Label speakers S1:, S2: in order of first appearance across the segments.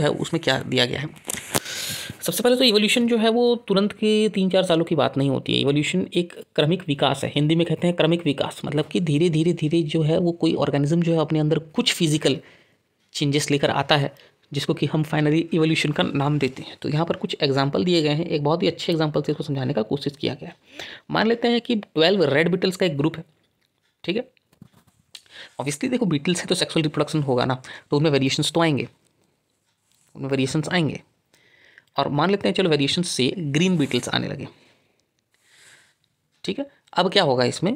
S1: है उसमें क्या दिया गया है सबसे पहले तो इवोल्यूशन जो है वो तुरंत के तीन चार सालों की बात नहीं होती है इवोल्यूशन एक क्रमिक विकास है हिंदी में कहते हैं क्रमिक विकास मतलब कि धीरे धीरे धीरे जो है वो कोई ऑर्गेनिज्म जो है अपने अंदर कुछ फिजिकल चेंजेस लेकर आता है जिसको कि हम फाइनली इवोल्यूशन का नाम देते हैं तो यहाँ पर कुछ एग्जाम्पल दिए गए हैं एक बहुत ही अच्छे एग्जाम्पल से इसको समझाने का कोशिश किया गया है मान लेते हैं कि ट्वेल्व रेड बिटल्स का एक ग्रुप है ठीक है ऑब्वियसली देखो बीटल्स है तो सेक्सुअल रिप्रोडक्शन होगा ना तो उनमें वेरिएशंस तो आएंगे उनमें वेरिएशंस आएंगे और मान लेते हैं चलो वेरिएशन से ग्रीन बीटल्स आने लगे ठीक है अब क्या होगा इसमें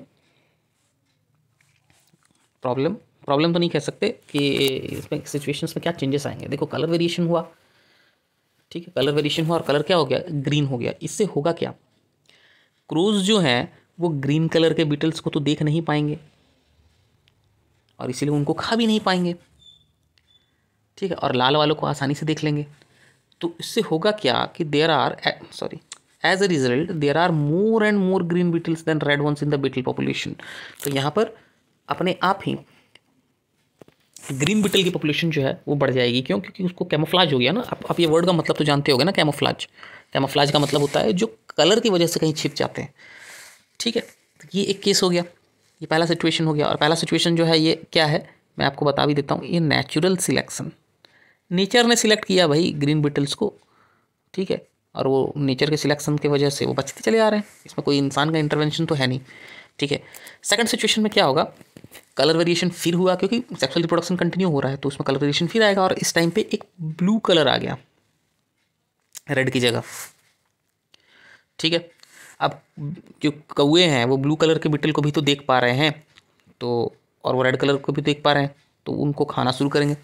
S1: प्रॉब्लम प्रॉब्लम तो नहीं कह सकते कि इसमें सिचुएशंस में क्या चेंजेस आएंगे देखो कलर वेरिएशन हुआ ठीक है कलर वेरिएशन हुआ और कलर क्या हो गया ग्रीन हो गया इससे होगा क्या क्रूज जो हैं वो ग्रीन कलर के बीटल्स को तो देख नहीं पाएंगे और इसीलिए उनको खा भी नहीं पाएंगे ठीक है और लाल वालों को आसानी से देख लेंगे तो इससे होगा क्या कि there are sorry as a result there are more and more green beetles than red ones in the beetle population तो यहाँ पर अपने आप ही ग्रीन बीटल की पॉपुलेशन जो है वो बढ़ जाएगी क्यों क्योंकि उसको कैमोफ्लाज हो गया ना आप, आप ये वर्ड का मतलब तो जानते हो ना कैमोफ्लाज कैमोफ्लाज का मतलब होता है जो कलर की वजह से कहीं छिप जाते हैं ठीक है तो ये एक केस हो गया ये पहला सिचुएशन हो गया और पहला सिचुएशन जो है ये क्या है मैं आपको बता भी देता हूँ ये नेचुरल सिलेक्शन नेचर ने सिलेक्ट किया भाई ग्रीन बिटल्स को ठीक है और वो नेचर के सिलेक्शन की वजह से वो बचते चले आ रहे हैं इसमें कोई इंसान का इंटरवेंशन तो है नहीं ठीक है सेकंड सिचुएशन में क्या होगा कलर वेरिएशन फिर हुआ क्योंकि सेक्सुअल रिप्रोडक्शन कंटिन्यू हो रहा है तो उसमें कलर वेरिएशन फिर आएगा और इस टाइम पे एक ब्लू कलर आ गया रेड की जगह ठीक है अब जो कौए हैं वो ब्लू कलर के बिटल को भी तो देख पा रहे हैं तो और वो रेड कलर को भी देख पा रहे हैं तो उनको खाना शुरू करेंगे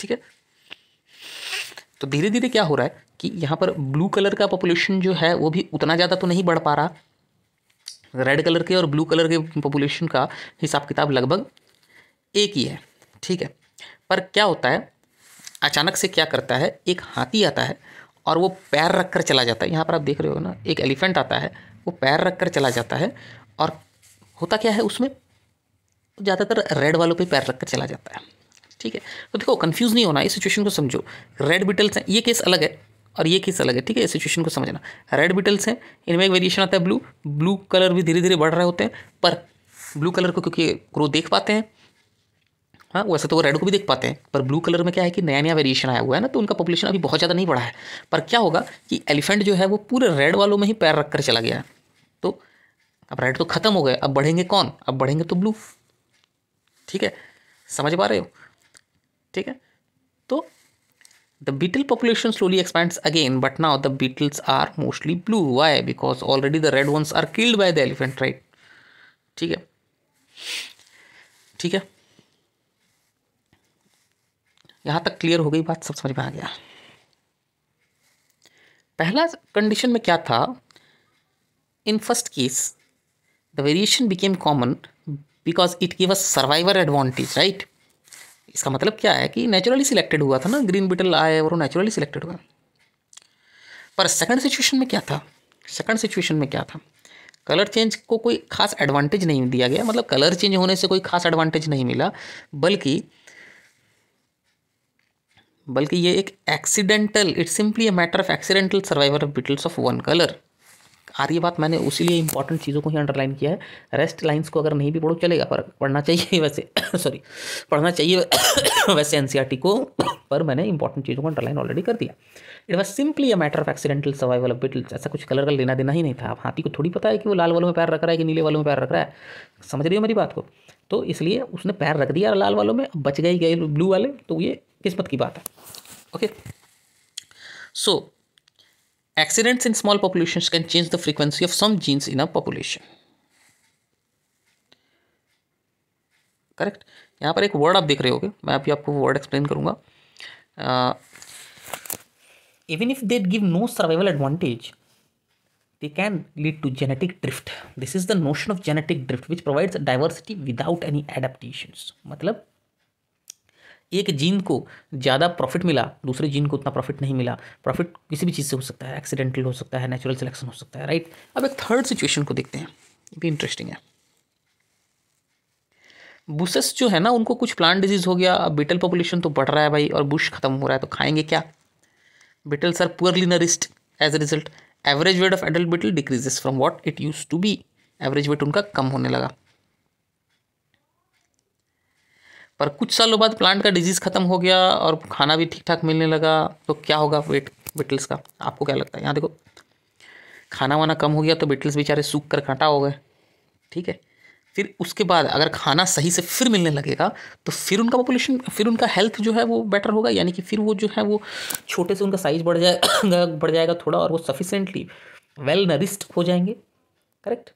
S1: ठीक है तो धीरे धीरे क्या हो रहा है कि यहाँ पर ब्लू कलर का पॉपुलेशन जो है वो भी उतना ज़्यादा तो नहीं बढ़ पा रहा रेड कलर के और ब्लू कलर के पॉपुलेशन का हिसाब किताब लगभग एक ही है ठीक है पर क्या होता है अचानक से क्या करता है एक हाथी आता है और वो पैर रख कर चला जाता है यहाँ पर आप देख रहे हो ना एक एलिफेंट आता है वो पैर रख कर चला जाता है और होता क्या है उसमें ज़्यादातर रेड वालों पे पैर रख कर चला जाता है ठीक है तो देखो कन्फ्यूज़ नहीं होना इस सिचुएशन को समझो रेड बिटल्स हैं ये केस अलग है और ये केस अलग है ठीक है इस सिचुएशन को समझना रेड बिटल्स हैं इनमें एक वेरिएशन आता है ब्लू ब्लू कलर भी धीरे धीरे बढ़ रहे होते हैं पर ब्लू कलर को क्योंकि ग्रो देख पाते हैं हाँ वैसे तो वो रेड को भी देख पाते हैं पर ब्लू कलर में क्या है कि नया नया वेरिएशन आया हुआ है ना तो उनका पॉपुलेशन अभी बहुत ज़्यादा नहीं बढ़ा है पर क्या होगा कि एलिफेंट जो है वो पूरे रेड वालों में ही पैर रख कर चला गया है तो अब रेड तो ख़त्म हो गए अब बढ़ेंगे कौन अब बढ़ेंगे तो ब्लू ठीक है समझ पा रहे हो ठीक है तो the beetle population slowly expand again but now the beetles are mostly blue why because already the red ones are killed by the elephant right ठीक है ठीक है यहां तक क्लियर हो गई बात सब समझ में आ गया पहला कंडीशन में क्या था in first case the variation became common because it give a survivor advantage right इसका मतलब क्या है कि नेचुरली सिलेक्टेड हुआ था ना ग्रीन बीटल आए और वो नेचुरली सिलेक्टेड हुआ पर सेकंड सिचुएशन में क्या था सेकंड सिचुएशन में क्या था कलर चेंज को कोई खास एडवांटेज नहीं दिया गया मतलब कलर चेंज होने से कोई खास एडवांटेज नहीं मिला बल्कि बल्कि ये एक accidental it's simply a matter of accidental survivor of beetles of one colour और ये बात मैंने लिए इंपॉर्टेंट चीज़ों को ही अंडरलाइन किया है रेस्ट लाइन्स को अगर नहीं भी पढ़ो चलेगा पर पढ़ना चाहिए वैसे सॉरी पढ़ना चाहिए वैसे एन e को पर मैंने इंपॉर्टेंट चीज़ों को अंडरलाइन ऑलरेडी कर दिया it was simply a matter of accidental survival of beetles ऐसा कुछ कलर का लेना देना ही नहीं था अब हाथी को थोड़ी पता है कि वो लाल वालों में पैर रख रहा है कि नीले वालों में पैर रख रहा है समझ रही हो मेरी बात को तो इसलिए उसने पैर रख दिया लाल वालों में बच गई गए ब्लू वाले तो ये किस्मत की बात है okay so Accidents in small populations can change the frequency of some genes in a population. Correct यहाँ पर एक वर्ड आप देख रहे होगे मैं अभी आपको वर्ड एक्सप्लेन करूँगा even if they give no survival advantage they can lead to genetic drift this is the notion of genetic drift which provides diversity without any adaptations एक जीन को ज़्यादा प्रॉफिट मिला दूसरे जीन को उतना profit नहीं मिला प्रॉफिट किसी भी चीज़ से हो सकता है एक्सीडेंटल हो सकता है नेचुरल सिलेक्शन हो सकता है राइट अब एक थर्ड सिचुएशन को देखते हैं ये भी इंटरेस्टिंग है बुशेस जो है ना उनको कुछ प्लांट डिजीज हो गया अब बेटल पॉपुलेशन तो बढ़ रहा है भाई और बुश खत्म हो रहा है तो खाएंगे क्या beetles are poorly nourished as a result average weight of adult beetle decreases from what it used to be average weight उनका कम होने लगा पर कुछ सालों बाद प्लांट का डिजीज़ ख़त्म हो गया और खाना भी ठीक ठाक मिलने लगा तो क्या होगा वेट बिटल्स का आपको क्या लगता है यहाँ देखो खाना वाना कम हो गया तो बिटल्स बेचारे सूख कर कांटा हो गए ठीक है फिर उसके बाद अगर खाना सही से फिर मिलने लगेगा तो फिर उनका पॉपुलेशन फिर उनका हेल्थ जो है वो बेटर होगा यानी कि फिर वो जो है वो छोटे से उनका साइज़ बढ़ जाएगा बढ़ जाएगा थोड़ा और वो सफिशेंटली वेल नरिस्ट हो जाएंगे करेक्ट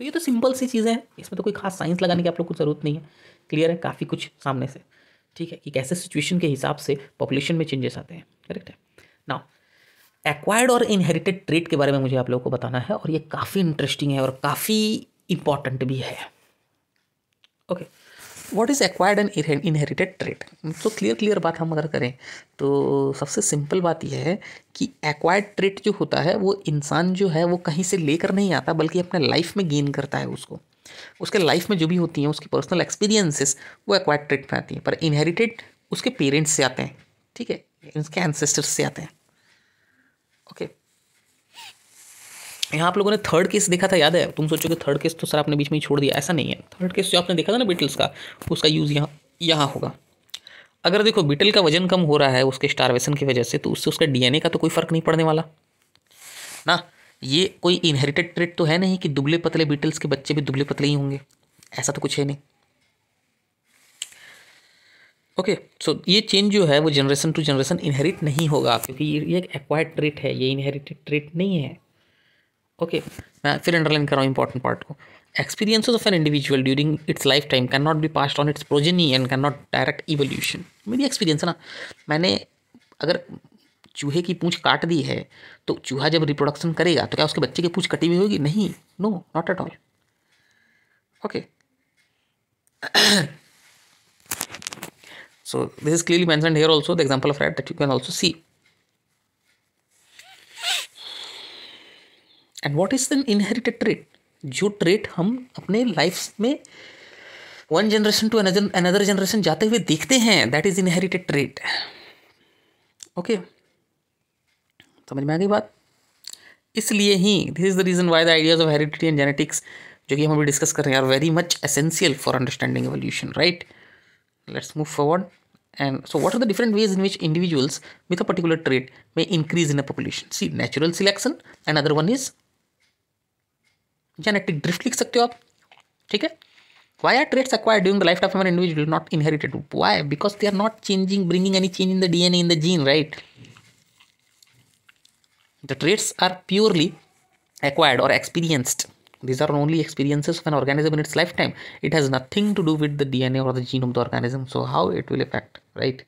S1: तो ये तो सिंपल सी चीज़ें हैं इसमें तो कोई खास साइंस लगाने की आप लोग को ज़रूरत नहीं है क्लियर है काफ़ी कुछ सामने से ठीक है कि कैसे सिचुएशन के हिसाब से पॉपुलेशन में चेंजेस आते हैं करेक्ट है ना एक्वायर्ड और इनहेरिटेड ट्रेड के बारे में मुझे आप लोगों को बताना है और ये काफ़ी इंटरेस्टिंग है और काफ़ी इम्पॉर्टेंट भी है okay okay. What is acquired and inherited trait तो क्लियर क्लियर बात हम अगर करें तो सबसे सिंपल बात यह है कि एक्वायर्ड ट्रेट जो होता है वो इंसान जो है वो कहीं से लेकर नहीं आता बल्कि अपने लाइफ में गेन करता है उसको उसके लाइफ में जो भी होती हैं उसकी पर्सनल एक्सपीरियंसेस वो एक्वायर्ड ट्रेट में आती हैं पर इनहेरिटेड उसके पेरेंट्स से आते हैं ठीक है उसके एनसेस्टर्स से आते हैं ओके okay. यहाँ आप लोगों ने थर्ड केस देखा था याद है तुम सोचो कि थर्ड केस तो सर आपने बीच में ही छोड़ दिया ऐसा नहीं है थर्ड केस जो आपने देखा था ना बिटल्स का उसका यूज़ यहाँ यहाँ होगा अगर देखो बिटल का वजन कम हो रहा है उसके स्टारवेशन की वजह से तो उससे उसका डीएनए का तो कोई फ़र्क नहीं पड़ने वाला ना ये कोई इनहेरिटेड ट्रेट तो है नहीं कि दुबले पतले बीटल्स के बच्चे भी दुबले पतले ही होंगे ऐसा तो कुछ है नहीं ओके okay, सो so ये चेंज जो है वो जनरेशन टू जनरेशन इनहेरिट नहीं होगा क्योंकि ये एक एक्वायर्ड ट्रेट है ये इनहेरिटेड ट्रेट नहीं है ओके मैं फिर अंडरलाइन कर रहा हूँ इंपॉर्टेंट पार्ट को experience of an individual during its life time can not be passed on its progeny and can not direct evolution मेरी एक्सपीरियंस है ना मैंने अगर चूहे की पूछ काट दी है तो चूहा जब रिप्रोडक्शन करेगा तो क्या उसके बच्चे की पूछ कटी हुई होगी नहीं no not at all okay so this is clearly mentioned here also the example of rat that you can also see and what is the inherited trait जो ट्रेट हम अपने लाइफ में one generation to another generation जाते हुए देखते हैं that is inherited trait okay समझ में आ गई बात इसलिए ही this is the reason why the ideas of heredity and genetics जो कि हम अभी डिस्कस कर रहे हैं are very much essential for understanding evolution right let's move forward and so what are the different ways in which individuals with a particular trait may increase in a population see natural selection another one is Genetic drift. लिख सकते हो आप ठीक है why are traits acquired during the life of an individual not inherited why because they are not changing bringing any change in the dna in the gene right the traits are purely acquired or experienced these are only experiences of an organism in its lifetime it has nothing to do with the dna or the genome of the organism so how it will affect right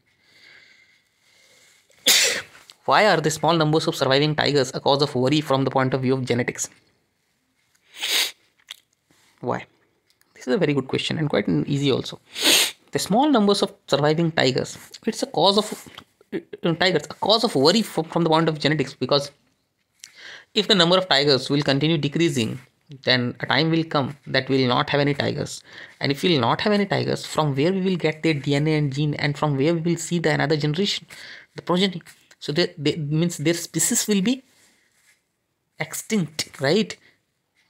S1: why are the small numbers of surviving tigers a cause of worry from the point of view of genetics why? This is a very good question and quite easy also. The small numbers of surviving tigers, it's a cause of uh, uh, tigers, a cause of worry from, from the point of genetics because if the number of tigers will continue decreasing, then a time will come that we will not have any tigers and if we will not have any tigers from where we will get their dna and gene and from where we will see the another generation the progeny so that means their species will be extinct right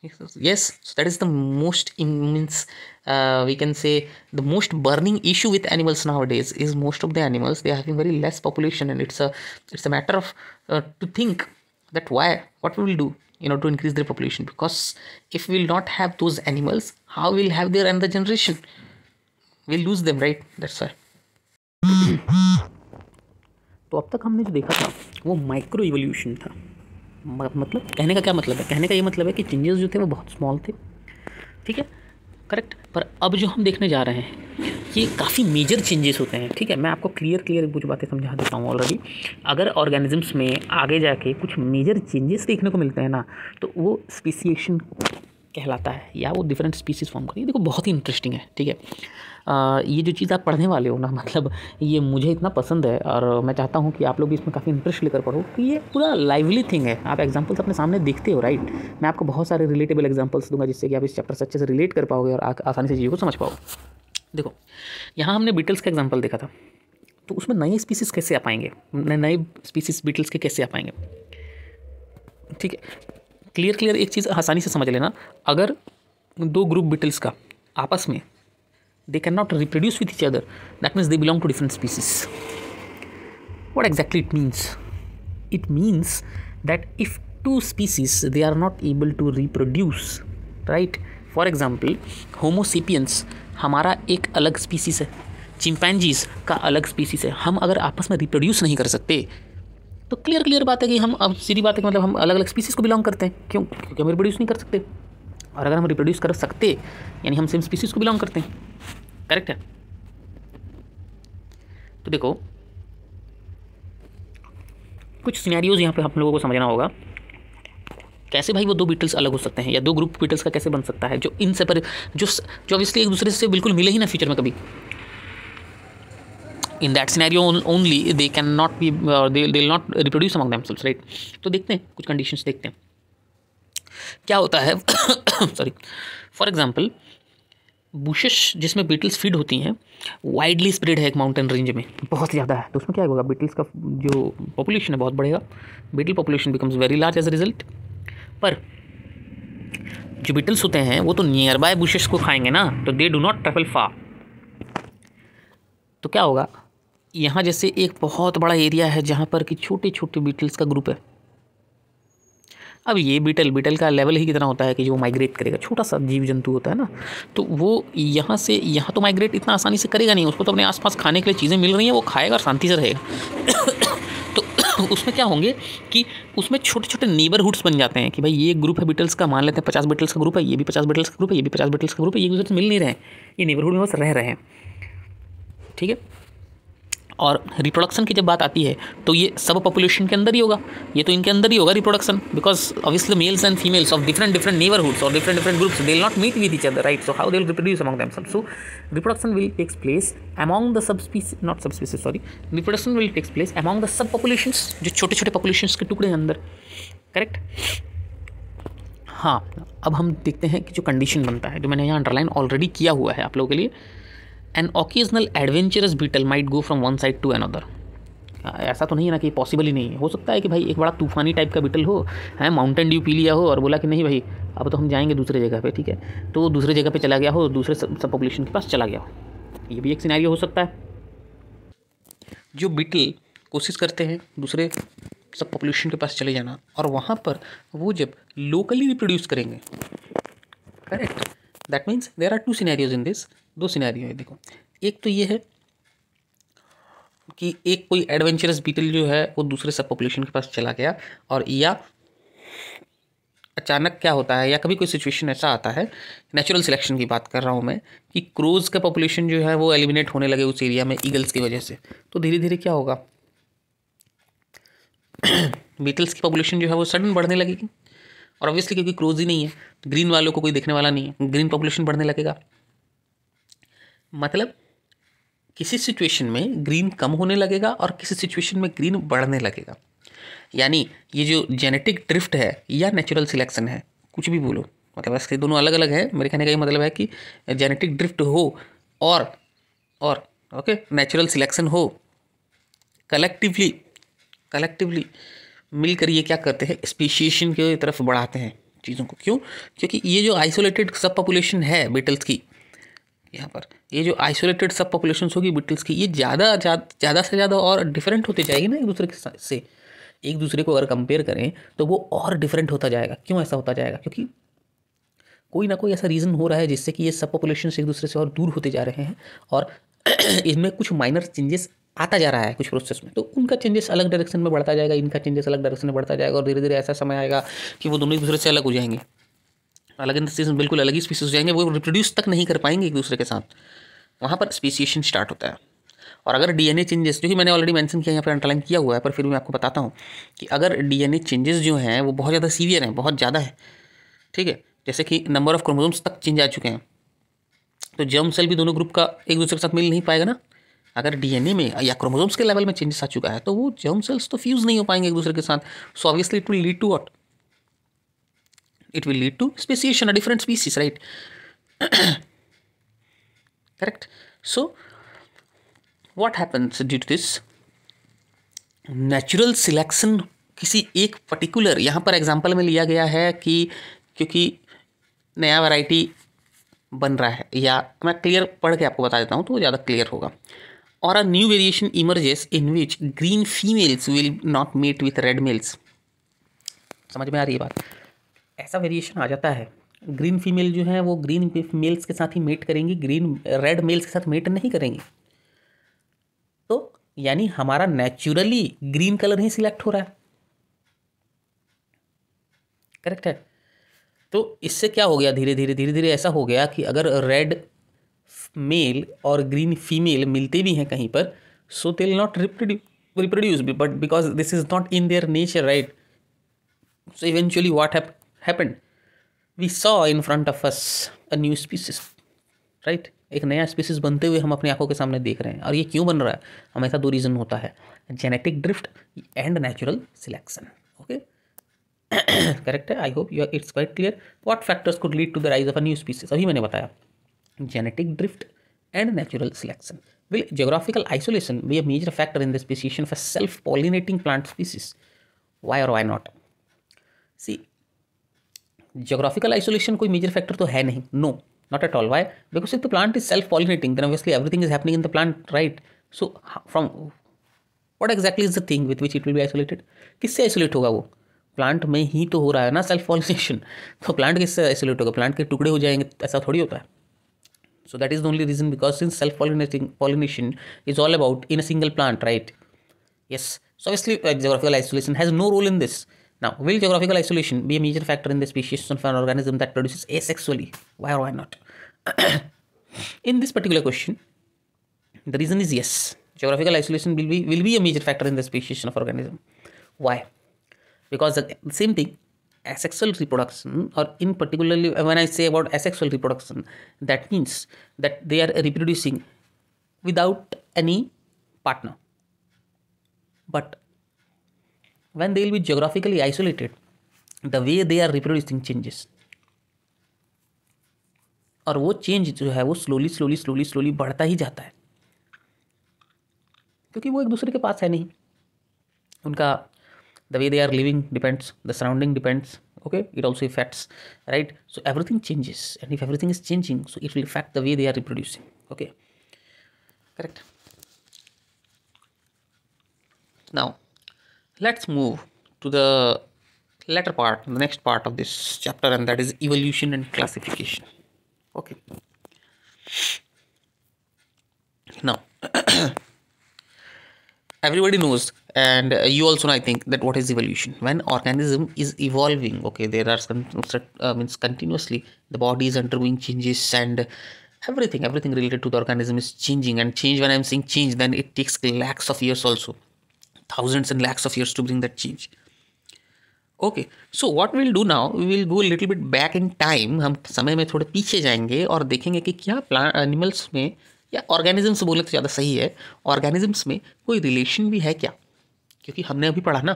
S1: yes so that is the most immense uh, we can say the most burning issue with animals nowadays is most of the animals they are having very less population and it's a it's a matter of uh, to think that why what we will do you know to increase their population because if we will not have those animals how we'll have their another generation we'll lose them right that's why तो अब तक हमने जो देखा था वो micro evolution था मतलब कहने का क्या मतलब है कहने का ये मतलब है कि चेंजेस जो थे वो बहुत स्मॉल थे ठीक है करेक्ट पर अब जो हम देखने जा रहे हैं ये काफ़ी मेजर चेंजेस होते हैं ठीक है मैं आपको क्लियर क्लियर कुछ बातें समझा देता हूँ ऑलरेडी अगर ऑर्गेनिजम्स में आगे जाके कुछ मेजर चेंजेस देखने को मिलते हैं ना तो वो स्पीसीएशन कहलाता है या वो डिफरेंट स्पीसीज फॉर्म करेगी देखो बहुत ही इंटरेस्टिंग है ठीक है ये जो चीज़ आप पढ़ने वाले हो ना मतलब ये मुझे इतना पसंद है और मैं चाहता हूँ कि आप लोग भी इसमें काफ़ी इंटरेस्ट लेकर पढ़ो कि तो ये पूरा लाइवली थिंग है आप एग्जाम्पल्स अपने सामने देखते हो राइट मैं आपको बहुत सारे रिलेटेबल एग्जाम्पल्स दूंगा जिससे कि आप इस चैप्टर से अच्छे से रिलेट कर पाओगे और आसानी से चीज़ों को समझ पाओ देखो यहाँ हमने बीटल्स का एग्जाम्पल देखा था तो उसमें नए स्पीसीज कैसे आ पाएंगे नए स्पीसीज बीटल्स के कैसे आ पाएंगे ठीक है क्लियर क्लियर एक चीज़ आसानी से समझ लेना अगर दो ग्रुप बीटल्स का आपस में they cannot reproduce with each other that means they belong to different species what exactly it means it means that if two species they are not able to reproduce right for example Homo sapiens हमारा एक अलग species है chimpanzees का अलग species है हम अगर आपस में रिप्रोड्यूस नहीं कर सकते तो क्लियर क्लियर बात है कि हम अब सीधी बात है कि मतलब हम अलग अलग स्पीसीज़ को बिलोंग करते हैं क्यों क्योंकि हम रिप्रोड्यूस नहीं कर सकते और अगर हम रिप्रोड्यूस कर सकते यानी हम सेम स्पीसीज़ को बिलोंग करते हैं करेक्ट है तो देखो कुछ सिनेरियोज यहाँ पे हम लोगों को समझना होगा कैसे भाई वो दो बीटल्स अलग हो सकते हैं या दो ग्रुप बीटल्स का कैसे बन सकता है जो इन सेपर जो जो ऑब्वियसली एक दूसरे से बिल्कुल मिले ही ना फ्यूचर में कभी in that scenario only they can not be they not reproduce among them right तो देखते हैं कुछ कंडीशंस देखते हैं क्या होता है सॉरी फॉर एग्जाम्पल बुशेस जिसमें बीटल्स फीड होती हैं वाइडली स्प्रेड है एक माउंटेन रेंज में बहुत ज़्यादा है तो उसमें क्या होगा बीटल्स का जो पॉपुलेशन है बहुत बढ़ेगा beetle population becomes very large as a result पर जो बीटल्स होते हैं वो तो नियर बाय बुशेस को खाएंगे ना तो they do not travel far तो क्या होगा यहाँ जैसे एक बहुत बड़ा एरिया है जहाँ पर कि छोटे छोटे बीटल्स का ग्रुप है अब ये बीटल बीटल का लेवल ही कितना होता है कि जो माइग्रेट करेगा छोटा सा जीव जंतु होता है ना तो वो यहाँ से यहाँ तो माइग्रेट इतना आसानी से करेगा नहीं उसको तो अपने आसपास खाने के लिए चीज़ें मिल रही हैं वो खाएगा और शांति से रहेगा तो उसमें क्या होंगे कि उसमें छोटे छोटे नेबरहुड्स बन जाते हैं कि भाई ये ग्रुप है बीटल्स का मान लेते हैं पचास बीटल्स का ग्रुप है ये भी पचास बीटल्स का ग्रुप है ये भी पचास बीटल्स का ग्रुप है ये दूसरे से मिल नहीं रहे हैं ये नेबरहुड में बस रह रहे हैं ठीक है और रिप्रोडक्शन की जब बात आती है तो ये सब पॉपुलेशन के अंदर ही होगा ये तो इनके अंदर ही होगा reproduction because obviously males and females of different different neighbourhoods और different different groups they not meet with each other right so how they reproduce among them so reproduction will takes place among the sub species not sub species sorry reproduction will takes place among the sub population जो छोटे छोटे population के टुकड़े हैं अंदर correct हाँ अब हम देखते हैं कि जो कंडीशन बनता है जो मैंने यहाँ अंडरलाइन ऑलरेडी किया हुआ है आप लोगों के लिए an occasional adventurous beetle might go from one side to another ऐसा तो नहीं है ना कि पॉसिबल ही नहीं है हो सकता है कि भाई एक बड़ा तूफानी टाइप का बिटल हो है माउंटेन ड्यू पी लिया हो और बोला कि नहीं भाई अब तो हम जाएंगे दूसरे जगह पे ठीक है तो वो दूसरे जगह पे चला गया हो दूसरे सब, सब पॉपुलेशन के पास चला गया हो ये भी एक सिनेरियो हो सकता है जो बिटल कोशिश करते हैं दूसरे सब पॉपुलेशन के पास चले जाना और वहाँ पर वो जब लोकली रिप्रोड्यूस करेंगे correct that means there are two scenarios in this दो सिनेरियो है देखो एक तो ये है कि एक कोई एडवेंचरस बीटल जो है वो दूसरे सब पॉपुलेशन के पास चला गया और या अचानक क्या होता है या कभी कोई सिचुएशन ऐसा आता है नेचुरल सिलेक्शन की बात कर रहा हूँ मैं कि क्रोज़ का पॉपुलेशन जो है वो एलिमिनेट होने लगे उस एरिया में ईगल्स की वजह से तो धीरे धीरे क्या होगा बीटल्स की पॉपुलेशन जो है वो सडन बढ़ने लगेगी और ऑब्वियसली क्योंकि क्रोज ही नहीं है ग्रीन तो वालों को कोई देखने वाला नहीं है ग्रीन पॉपुलेशन बढ़ने लगेगा मतलब किसी सिचुएशन में ग्रीन कम होने लगेगा और किसी सिचुएशन में ग्रीन बढ़ने लगेगा यानी ये जो जेनेटिक ड्रिफ्ट है या नेचुरल सिलेक्शन है कुछ भी बोलो मतलब इसके दोनों अलग अलग है मेरे कहने का ये मतलब है कि जेनेटिक ड्रिफ्ट हो और और ओके नेचुरल सिलेक्शन हो कलेक्टिवली कलेक्टिवली मिलकर ये क्या करते हैं स्पीशिएशन की तरफ बढ़ाते हैं चीज़ों को क्यों क्योंकि ये जो आइसोलेटेड सब पॉपुलेशन है बीटल्स की यहाँ पर ये जो आइसोलेटेड सब पॉपुलेशन होगी बिटल्स की ये ज़्यादा ज़्यादा से ज़्यादा और डिफरेंट होते जाएगी ना एक दूसरे के से एक दूसरे को अगर कंपेयर करें तो वो और डिफरेंट होता जाएगा क्यों ऐसा होता जाएगा क्योंकि कोई ना कोई ऐसा रीज़न हो रहा है जिससे कि ये सब पॉपुलेशन एक दूसरे से और दूर होते जा रहे हैं और इसमें कुछ माइनर चेंजेस आता जा रहा है कुछ प्रोसेस में तो उनका चेंजेस अलग डायरेक्शन में बढ़ता जाएगा इनका चेंजेस अलग डायरेक्शन में बढ़ता जाएगा और धीरे धीरे ऐसा समय आएगा कि वो दोनों एक दूसरे से अलग हो जाएंगे अलग अंदर स्पीसीज में बिल्कुल अलग ही स्पीसीज हो जाएंगे वो रिप्रोड्यूस तक नहीं कर पाएंगे एक दूसरे के साथ वहाँ पर स्पीसीशन स्टार्ट होता है और अगर डीएनए चेंजेस जो कि मैंने ऑलरेडी मेंशन किया यहाँ पर अंडरलाइन किया हुआ है पर फिर मैं आपको बताता हूँ कि अगर डीएनए चेंजेस जो हैं वो बहुत ज़्यादा सीवियर हैं बहुत ज़्यादा है ठीक है जैसे कि नंबर ऑफ क्रोमोजोम्स तक चेंज आ चुके हैं तो जर्म सेल भी दोनों ग्रुप का एक दूसरे के साथ मिल नहीं पाएगा ना अगर डीएनए में या क्रोमोजोम्स के लेवल में चेंजेस आ चुका है तो वो जर्म सेल्स तो फ्यूज़ नहीं हो पाएंगे एक दूसरे के साथ so obviously it will lead to what it will lead to speciation, a different species, right? Correct? So, what happens due to this? Natural selection किसी एक पर्टिकुलर यहाँ पर एग्जाम्पल में लिया गया है कि क्योंकि नया वैरायटी बन रहा है या मैं क्लियर पढ़ के आपको बता देता हूँ तो ज़्यादा क्लियर होगा और a new variation emerges in which green females will not mate with red males समझ में आ रही है बात ऐसा वेरिएशन आ जाता है ग्रीन फीमेल जो है वो ग्रीन मेल्स के साथ ही मेट करेंगी ग्रीन रेड मेल्स के साथ मेट नहीं करेंगी तो यानी हमारा नेचुरली ग्रीन कलर ही सिलेक्ट हो रहा है करेक्ट है तो इससे क्या हो गया धीरे धीरे धीरे धीरे ऐसा हो गया कि अगर रेड मेल और ग्रीन फीमेल मिलते भी हैं कहीं पर so they not reproduce reproduce but because this is not in their nature right so eventually what happen happened we saw in front of us a new species right एक नया species बनते हुए हम अपनी आंखों के सामने देख रहे हैं और ये क्यों बन रहा है हमेशा दो रीज़न होता है genetic drift and natural selection okay correct है I hope you it's quite clear what factors could lead to the rise of a new species अभी मैंने बताया genetic drift and natural selection will geographical isolation be a major factor in the speciation for self pollinating plant species why और why not see geographical isolation कोई major factor तो है नहीं no not at all why because if the plant is self pollinating then obviously everything is happening in the plant right so from what exactly is the thing with which it will भी isolated किससे isolate होगा वो plant में ही तो हो रहा है ना सेल्फ पॉलिनेशन तो प्लांट किससे आइसोलेट होगा प्लांट के टुकड़े हो जाएंगे ऐसा थोड़ी होता है so that is the only reason because in self pollinating pollination is all about in a single plant right yes so obviously geographical isolation has no role in this Now, will geographical isolation be a major factor in the speciation of an organism that produces asexually? Why or why not? in this particular question, the reason is yes. Geographical isolation will be, will be a major factor in the speciation of organism. Why? Because the same thing, asexual reproduction or in particularly when I say about asexual reproduction, that means that they are reproducing without any partner. But when they will be geographically isolated the way they are reproducing changes और वो change जो है वो slowly slowly slowly slowly बढ़ता ही जाता है क्योंकि वो एक दूसरे के पास है नहीं उनका the way they are living depends the surrounding depends okay it also affects right so everything changes and if everything is changing so it will affect the way they are reproducing okay correct now let's move to the latter part the next part of this chapter and that is evolution and classification okay now everybody knows and uh, you also know, i think that what is evolution when organism is evolving okay there are some uh, means continuously the body is undergoing changes and everything everything related to the organism is changing and change when i'm saying change then it takes lakhs of years also thousands and lakhs of years to bring that change okay so what will do now we will go little bit back in time हम समय में थोड़े पीछे जाएंगे और देखेंगे कि क्या प्ला एनिमल्स में या ऑर्गेनिजम्स बोले तो ज़्यादा सही है ऑर्गेनिजम्स में कोई रिलेशन भी है क्या क्योंकि हमने अभी पढ़ा ना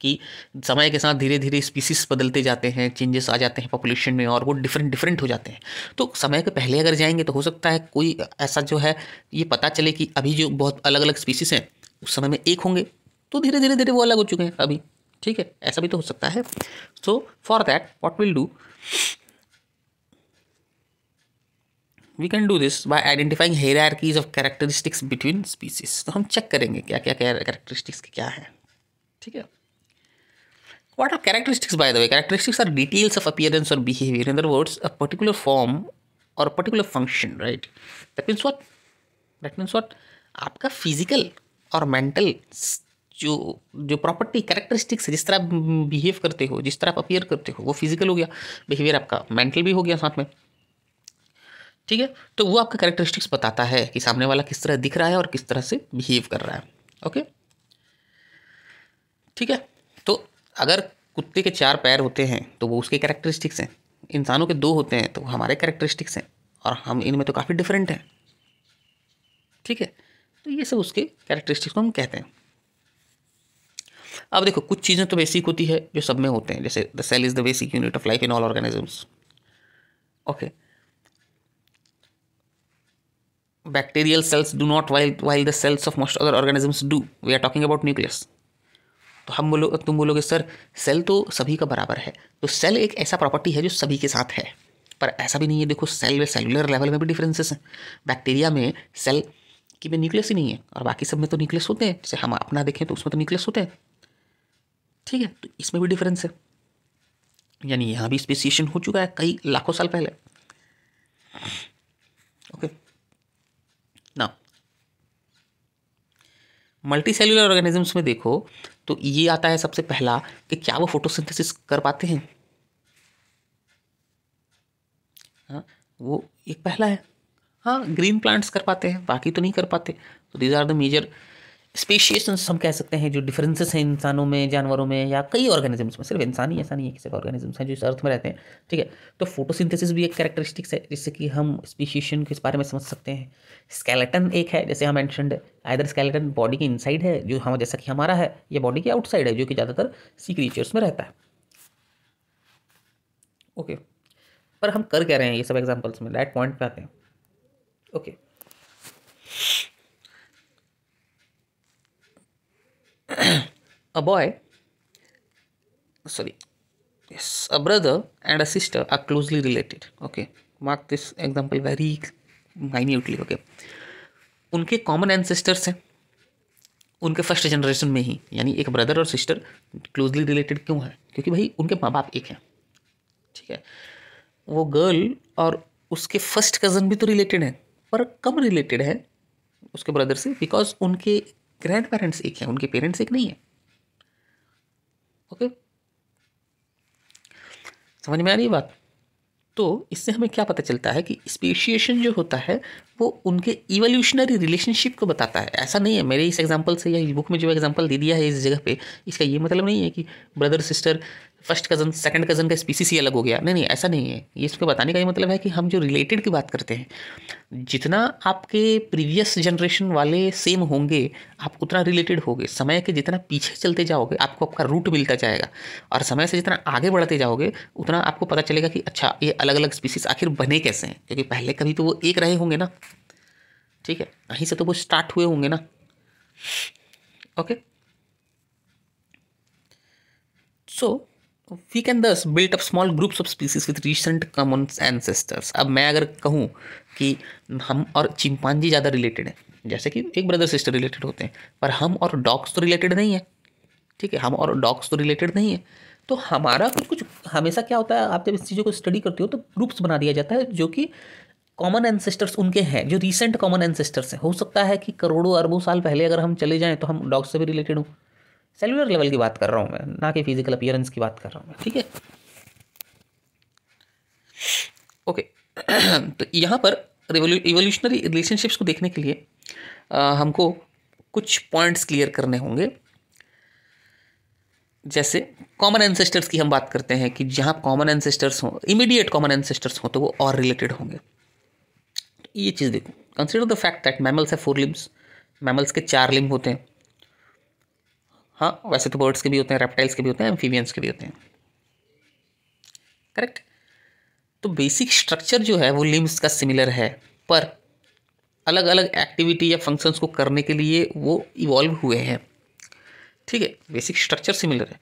S1: कि समय के साथ धीरे धीरे स्पीसीज बदलते जाते हैं चेंजेस आ जाते हैं पॉपुलेशन में और वो डिफरेंट डिफरेंट हो जाते हैं तो समय के पहले अगर जाएंगे तो हो सकता है कोई ऐसा जो है ये पता चले कि अभी जो बहुत अलग अलग स्पीसीज हैं उस समय में एक होंगे तो धीरे धीरे धीरे वो अलग हो चुके हैं अभी ठीक है ऐसा भी तो हो सकता है so for that what will do we can do this by identifying hierarchies of characteristics between species तो हम चेक करेंगे क्या क्या कैरेक्टरिस्टिक्स क्या है ठीक है what are characteristics by the way characteristics are details of appearance और behaviour in other words a particular form और particular function right that means what that means what आपका फिजिकल और मेंटल जो जो प्रॉपर्टी कैरेक्टरिस्टिक्स है जिस तरह आप बिहेव करते हो जिस तरह आप अपीयर करते हो वो फिजिकल हो गया बिहेवियर आपका मेंटल भी हो गया साथ में ठीक है तो वो आपका कैरेक्टरिस्टिक्स बताता है कि सामने वाला किस तरह दिख रहा है और किस तरह से बिहेव कर रहा है ओके ठीक है तो अगर कुत्ते के चार पैर होते हैं तो वो उसके कैरेक्टरिस्टिक्स हैं इंसानों के दो होते हैं तो हमारे कैरेक्टरिस्टिक्स हैं और हम इनमें तो काफ़ी डिफरेंट हैं ठीक है तो ये सब उसके कैरेक्टरिस्टिक्स को हम कहते हैं अब देखो कुछ चीज़ें तो बेसिक होती है जो सब में होते हैं जैसे the cell is the basic unit of life in all organisms okay bacterial cells do not while while the cells of most other organisms do we are talking about nucleus तो हम बोलो तुम बोलोगे सर सेल तो सभी का बराबर है तो सेल एक ऐसा प्रॉपर्टी है जो सभी के साथ है पर ऐसा भी नहीं है देखो सेल में सेलुलर लेवल में भी डिफरेंसेस हैं बैक्टीरिया में सेल कि भाई न्यूक्लियस ही नहीं है और बाकी सब में तो न्यूक्लियस होते हैं जैसे हम अपना देखें तो उसमें तो न्यूक्लियस होते हैं ठीक है तो इसमें भी डिफरेंस है यानी यहाँ भी स्पेसिएशन हो चुका है कई लाखों साल पहले ओके ना मल्टी सेल्यूलर ऑर्गेनिजम्स में देखो तो ये आता है सबसे पहला कि क्या वो फोटोसिंथेसिस कर पाते हैं हाँ वो एक पहला है हाँ ग्रीन प्लांट्स कर पाते हैं बाकी तो नहीं कर पाते तो these are the major speciation हम कह सकते हैं जो डिफरेंसेस हैं इंसानों में जानवरों में या कई ऑर्गेनिजम्स में सिर्फ इंसान ही ऐसा नहीं है कि सिर्फ ऑर्गेनिजम्स हैं जो इस अर्थ में रहते हैं ठीक है तो फोटोसिंथेसिस भी एक कैरेक्टरिस्टिक्स है जिससे कि हम स्पीशिएशन के इस बारे में समझ सकते हैं स्केलेटन एक है जैसे हम एंशनड आइदर स्केलेटन बॉडी के इनसाइड है जो हम जैसा कि हमारा है या बॉडी के आउटसाइड है जो कि ज़्यादातर सी क्रीचर्स में रहता है ओके पर हम कर कह रहे हैं ये सब एग्जाम्पल्स में डैट पॉइंट पे आते हैं okay a boy sorry yes a brother and a sister are closely related okay mark this example very minutely okay उनके कॉमन एंसेस्टर्स हैं उनके फर्स्ट जनरेशन में ही यानी एक ब्रदर और सिस्टर क्लोजली रिलेटेड क्यों है क्योंकि भाई उनके माँ बाप एक हैं ठीक है वो गर्ल और उसके फर्स्ट कज़न भी तो रिलेटेड हैं पर कम रिलेटेड है उसके ब्रदर से बिकॉज उनके ग्रैंड पेरेंट्स एक हैं उनके पेरेंट्स एक नहीं है ओके समझ में आ रही है बात तो इससे हमें क्या पता चलता है कि स्पेशिएशन जो होता है वो उनके इवोल्यूशनरी रिलेशनशिप को बताता है ऐसा नहीं है मेरे इस एग्जांपल से या बुक में जो एग्जांपल दे दिया है इस जगह पे इसका ये मतलब नहीं है कि brother sister first cousin second cousin का स्पीसीस ही अलग हो गया नहीं नहीं ऐसा नहीं है ये इसको बताने का ये मतलब है कि हम जो रिलेटेड की बात करते हैं जितना आपके प्रीवियस जनरेशन वाले सेम होंगे आप उतना रिलेटेड होगे समय के जितना पीछे चलते जाओगे आपको आपका रूट मिलता जाएगा और समय से जितना आगे बढ़ते जाओगे उतना आपको पता चलेगा कि अच्छा ये अलग अलग स्पीसीज आखिर बने कैसे हैं क्योंकि पहले कभी तो वो एक रहे होंगे ना ठीक है वहीं से तो वो स्टार्ट हुए होंगे ना okay so we can thus built up small groups of species with recent common ancestors अब मैं अगर कहूँ कि हम और चिंपांजी ज़्यादा रिलेटेड हैं जैसे कि एक ब्रदर सिस्टर रिलेटेड होते हैं पर हम और डॉग्स तो रिलेटेड नहीं है ठीक है हम और डॉग्स तो रिलेटेड नहीं है तो हमारा कुछ कुछ हमेशा क्या होता है आप जब इस चीज़ों को स्टडी करते हो तो ग्रुप्स बना दिया जाता है जो कि कॉमन एनसेस्टर्स उनके हैं जो रिसेंट कॉमन एनसेस्टर्स हैं हो सकता है कि करोड़ों अरबों साल पहले अगर हम चले जाएँ तो हम डॉग्स से भी रिलेटेड हों सेलुलर लेवल की बात कर रहा हूँ मैं ना कि फिजिकल अपियरेंस की बात कर रहा हूँ मैं ठीक है ओके तो यहाँ पर रिवोल्यूशनरी रिलेशनशिप्स को देखने के लिए आ, हमको कुछ पॉइंट्स क्लियर करने होंगे जैसे कॉमन एंसेस्टर्स की हम बात करते हैं कि जहाँ कॉमन एंसेस्टर्स हों इमीडिएट कॉमन एंसेस्टर्स हों तो वो और रिलेटेड होंगे तो ये चीज़ देखो consider the fact that mammals है फोर लिम्स मैमल्स के चार लिम्ब होते हैं हाँ वैसे तो बर्ड्स के भी होते हैं रेप्टाइल्स के भी होते हैं एम्फीवियंस के भी होते हैं करेक्ट तो बेसिक स्ट्रक्चर जो है वो लिम्स का सिमिलर है पर अलग अलग एक्टिविटी या फंक्शंस को करने के लिए वो इवॉल्व हुए हैं ठीक है बेसिक स्ट्रक्चर सिमिलर है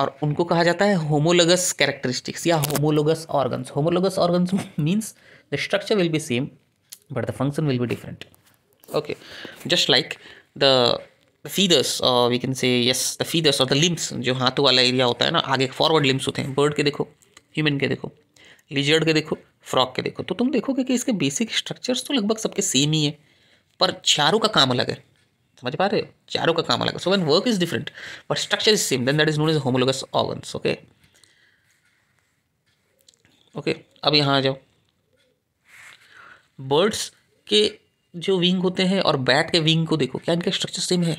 S1: और उनको कहा जाता है होमोलोगस कैरेक्टरिस्टिक्स या homologous organs homologous organs means the structure will be same but the function will be different okay just like the feathers we can say yes the feathers और the limbs जो हाथों वाला area होता है ना आगे forward limbs होते हैं बर्ड के देखो ह्यूमन के देखो लिजर्ड के देखो फ्रॉक के देखो तो तुम देखोगे कि इसके बेसिक स्ट्रक्चर्स तो लगभग सबके सेम ही है पर चारों का काम अलग है समझ पा रहे हो चारों का काम अलग है so one work is different but structure is same then that is known is homologous organs okay okay अब यहाँ आ जाओ बर्ड्स के जो विंग होते हैं और बैट के विंग को देखो क्या इनका स्ट्रक्चर सेम है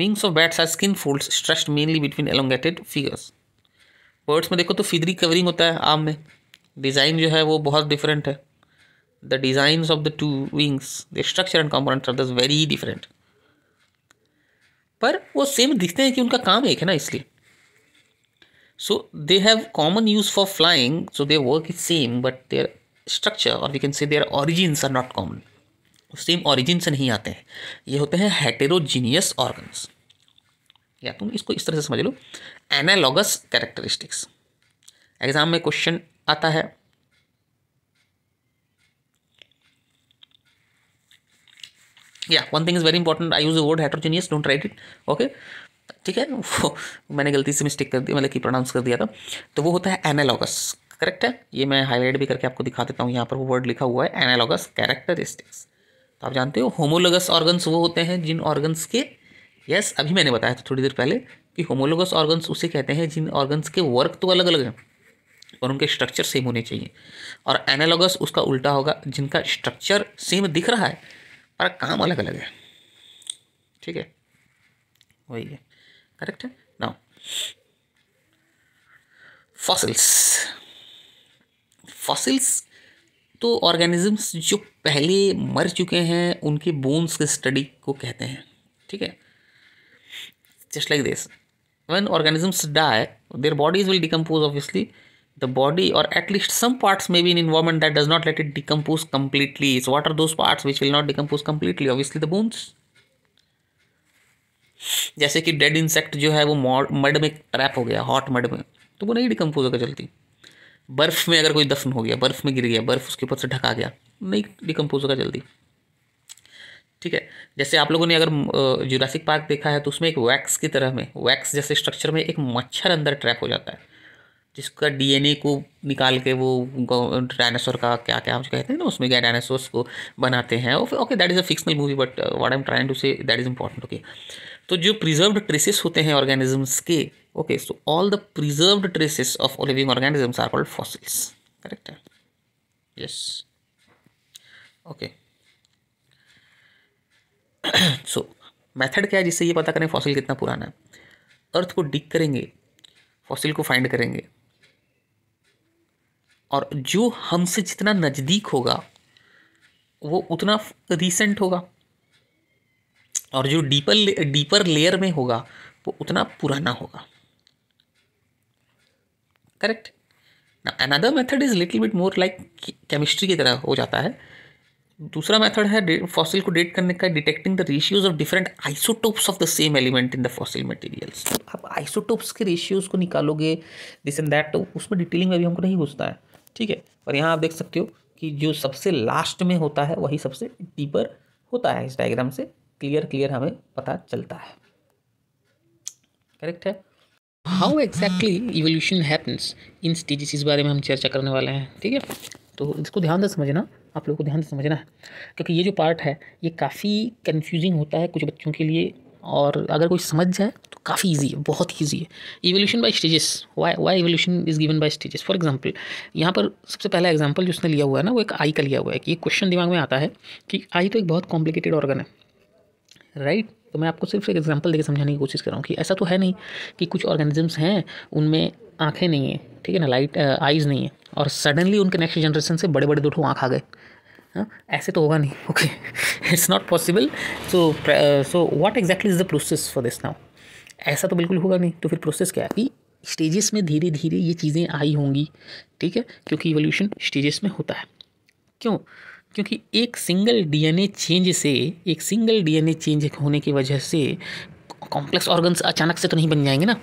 S1: wings of bats are skin folds stretched mainly between elongated fingers birds में देखो तो फिदरी कवरिंग होता है आम में डिज़ाइन जो है वो बहुत डिफरेंट है the design of the two wings the structure and component are thus very different पर वो सेम दिखते हैं कि उनका काम एक है ना इसलिए so they have common use for flying so they work is same but their structure और we can say their origin are not common same origin से नहीं आते हैं ये होते हैं हेटेरोजीनियस ऑर्गन्स या तुम इसको इस तरह से समझ लो एनालॉगस कैरेक्टरिस्टिक्स एग्ज़ाम में क्वेश्चन आता है या one thing is very important I use word heterogeneous don't write it okay ठीक है वो मैंने गलती से मिस्टेक कर दिया मतलब कि प्रोनाउंस कर दिया था तो वो होता है एनालॉगस करेक्ट है ये मैं हाईलाइट भी करके आपको दिखा देता हूँ यहाँ पर वो वर्ड लिखा हुआ है एनालॉगस कैरेक्टरिस्टिक्स तो आप जानते हो होमोलोगस ऑर्गन्स वो होते हैं जिन ऑर्गन्स के यस अभी मैंने बताया था थोड़ी देर पहले कि होमोलोगस ऑर्गन्स उसे कहते हैं जिन ऑर्गन्स के वर्क तो अलग अलग हैं और उनके स्ट्रक्चर सेम होने चाहिए और एनालॉगस उसका उल्टा होगा जिनका स्ट्रक्चर सेम दिख रहा है पर काम अलग अलग है ठीक है वही है करेक्ट है नाउ फॉसिल्स फॉसिल्स तो ऑर्गेनिजम्स जो पहले मर चुके हैं उनके बोन्स के स्टडी को कहते हैं ठीक है just like this one organisms die their bodies will decompose obviously the body और at least some parts may be in environment that does not let it decompose completely it's what are those parts which will not decompose completely obviously the bones जैसे कि dead insect जो है वो mud में trap हो गया hot mud में तो वो नहीं डिकम्पोज होकर चलती बर्फ़ में अगर कोई दफन हो गया बर्फ़ में गिर गया बर्फ़ उसके ऊपर से ढका गया नहीं डिकम्पोज होगा जल्दी ठीक है जैसे आप लोगों ने अगर जुरासिक पार्क देखा है तो उसमें एक वैक्स की तरह में वैक्स जैसे स्ट्रक्चर में एक मच्छर अंदर ट्रैप हो जाता है जिसका डीएनए को निकाल के वो डायनासोर का क्या क्या हम कहते हैं ना उसमें क्या डायनासोर्स को बनाते हैं okay that is a fictional movie but what I am trying to say that is important okay तो जो प्रिजर्व्ड ट्रेसेस होते हैं ऑर्गेनिजम्स के Okay, so all the preserved traces of living organisms are called fossils. Correct? Yes. Okay. So so, method क्या है जिससे ये पता करें फॉसिल कितना पुराना है अर्थ को डिक करेंगे फॉसिल को फाइंड करेंगे और जो हमसे जितना नज़दीक होगा वो उतना रीसेंट होगा और जो डीपर डीपर लेयर में होगा वो उतना पुराना होगा correct another method is little bit more like chemistry की तरह हो जाता है दूसरा मेथड है फॉसिल को डेट करने का detecting the ratios of different isotopes of the same element in the fossil materials आप आइसोटोप्स के रेशियोज को निकालोगे दिस एंड दैट तो उसमें डिटेलिंग में भी हमको नहीं घुसता है ठीक है और यहाँ आप देख सकते हो कि जो सबसे लास्ट में होता है वही सबसे डीपर होता है इस डायग्राम से क्लियर क्लियर हमें पता चलता है करेक्ट है how exactly evolution happens in stages इस बारे में हम चर्चा करने वाले हैं ठीक है तो इसको ध्यान से समझना आप लोगों को ध्यान से समझना है क्योंकि ये जो पार्ट है ये काफ़ी कन्फ्यूजिंग होता है कुछ बच्चों के लिए और अगर कोई समझ जाए तो काफ़ी ईजी है बहुत ईजी है evolution by stages why why evolution is given by stages for example यहाँ पर सबसे पहला एग्जाम्पल जो उसने लिया हुआ है ना वो एक आई का लिया हुआ है कि एक क्वेश्चन दिमाग में आता है कि आई तो एक बहुत कॉम्प्लिकेटेड ऑर्गन है राइट right? तो मैं आपको सिर्फ एक एग्जांपल देकर समझाने की कोशिश कर रहा हूँ कि ऐसा तो है नहीं कि कुछ ऑर्गेनिजम्स हैं उनमें आंखें नहीं हैं ठीक है ना लाइट आइज़ नहीं है और सडनली उनके नेक्स्ट जनरेशन से बड़े बड़े दो आँख आ गए हाँ ऐसे तो होगा नहीं okay it's not possible so so what exactly is the process for this now ऐसा तो बिल्कुल होगा नहीं तो फिर प्रोसेस क्या है कि स्टेजेस में धीरे धीरे ये चीज़ें आई होंगी ठीक है क्योंकि इवोल्यूशन स्टेजेस में होता है क्यों क्योंकि एक सिंगल डीएनए चेंज से एक सिंगल डीएनए चेंज होने की वजह से कॉम्प्लेक्स ऑर्गन्स अचानक से तो नहीं बन जाएंगे ना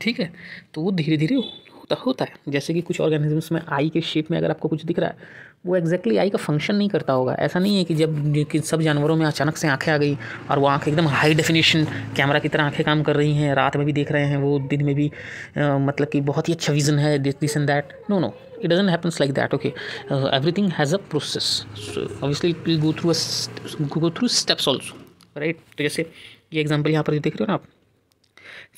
S1: ठीक है तो वो धीरे धीरे होता होता है जैसे कि कुछ ऑर्गेनिजम्स में आई के शेप में अगर आपको कुछ दिख रहा है वो एग्जैक्टली आई का फंक्शन नहीं करता होगा ऐसा नहीं है कि जब कि सब जानवरों में अचानक से आंखें आ गई और वो आंखें एकदम हाई डेफिनेशन कैमरा की तरह आंखें काम कर रही हैं रात में भी देख रहे हैं वो दिन में भी आ, मतलब कि बहुत ही अच्छा विज़न है this and that no no it doesn't happens like that okay uh, everything has a process so obviously it will go through a go through steps also right right? तो जैसे ये एग्जाम्पल यहाँ पर देख रहे हो ना आप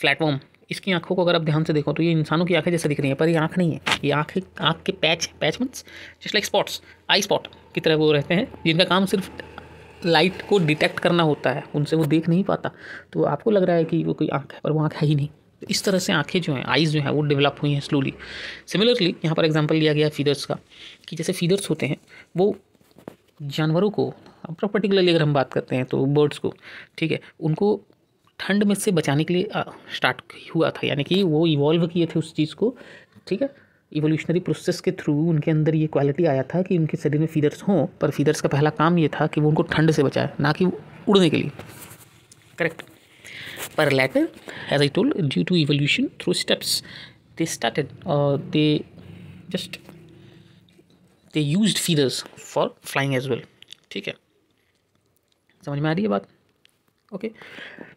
S1: प्लेटफॉर्म इसकी आंखों को अगर आप ध्यान से देखो तो ये इंसानों की आंखें जैसे दिख रही हैं पर ये आंख नहीं है ये आंख आंख के patch patch means just like spots eye spot की तरह वो रहते हैं जिनका काम सिर्फ लाइट को डिटेक्ट करना होता है उनसे वो देख नहीं पाता तो आपको लग रहा है कि वो कोई आँख है पर वो आँख है ही नहीं तो इस तरह से आंखें जो हैं आइज़ जो हैं वो डेवलप हुई हैं स्लोली सिमिलरली यहाँ पर एग्जाम्पल लिया गया फीदर्स का कि जैसे फीदर्स होते हैं वो जानवरों को पर्टिकुलरली अगर हम बात करते हैं तो बर्ड्स को ठीक है उनको ठंड में से बचाने के लिए स्टार्ट हुआ था यानी कि वो इवॉल्व किए थे उस चीज़ को ठीक है इवोल्यूशनरी प्रोसेस के थ्रू उनके अंदर ये क्वालिटी आया था कि उनके शरीर में फीदर्स हों पर फीदर्स का पहला काम ये था कि वो उनको ठंड से बचाए ना कि उड़ने के लिए correct But later, as I told, due to evolution through steps, they started uh, they just they used feathers for flying as well. ठीक है समझ में आ रही है बात ओके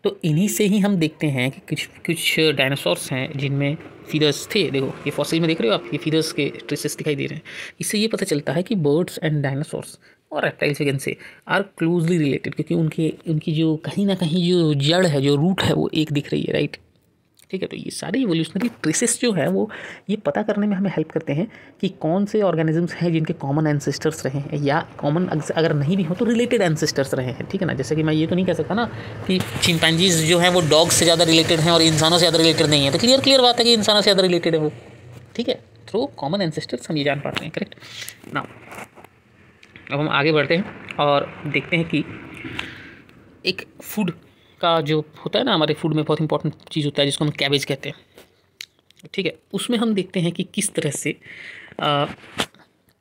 S1: तो इन्हीं से ही हम देखते हैं कि कुछ कुछ डायनासोर्स हैं जिनमें फीदर्स थे देखो ये फॉसिल में देख रहे हो आप ये फीदर्स के ट्रेसेस दिखाई दे रहे हैं इससे ये पता चलता है कि बर्ड्स एंड डायनासोर्स और reptiles we say are closely related क्योंकि उनके उनकी जो कहीं ना कहीं जो जड़ है जो रूट है वो एक दिख रही है राइट ठीक है तो ये सारे इवोल्यूशनरी ट्रेसेस जो हैं वो ये पता करने में हमें हेल्प करते हैं कि कौन से ऑर्गेनिजम्स हैं जिनके कॉमन एनसेस्टर्स रहे हैं या कॉमन अगर नहीं भी हो तो रिलेटेड एनसेस्टर्स रहे हैं ठीक है ना जैसे कि मैं ये तो नहीं कह सकता ना कि चिंपैंजीज जो हैं वो डॉग से ज़्यादा रिलेटेड हैं और इंसानों से ज़्यादा रिलेटेड नहीं है तो क्लियर क्लियर बात है कि इंसानों से ज़्यादा रिलेटेड है वो ठीक है थ्रू कॉमन एनसेस्टर्स हम ये जान पाते हैं करेक्ट ना अब हम आगे बढ़ते हैं और देखते हैं कि एक फूड का जो होता है ना हमारे फूड में बहुत इंपॉर्टेंट चीज़ होता है जिसको हम कैबेज कहते हैं ठीक है उसमें हम देखते हैं कि किस तरह से आ,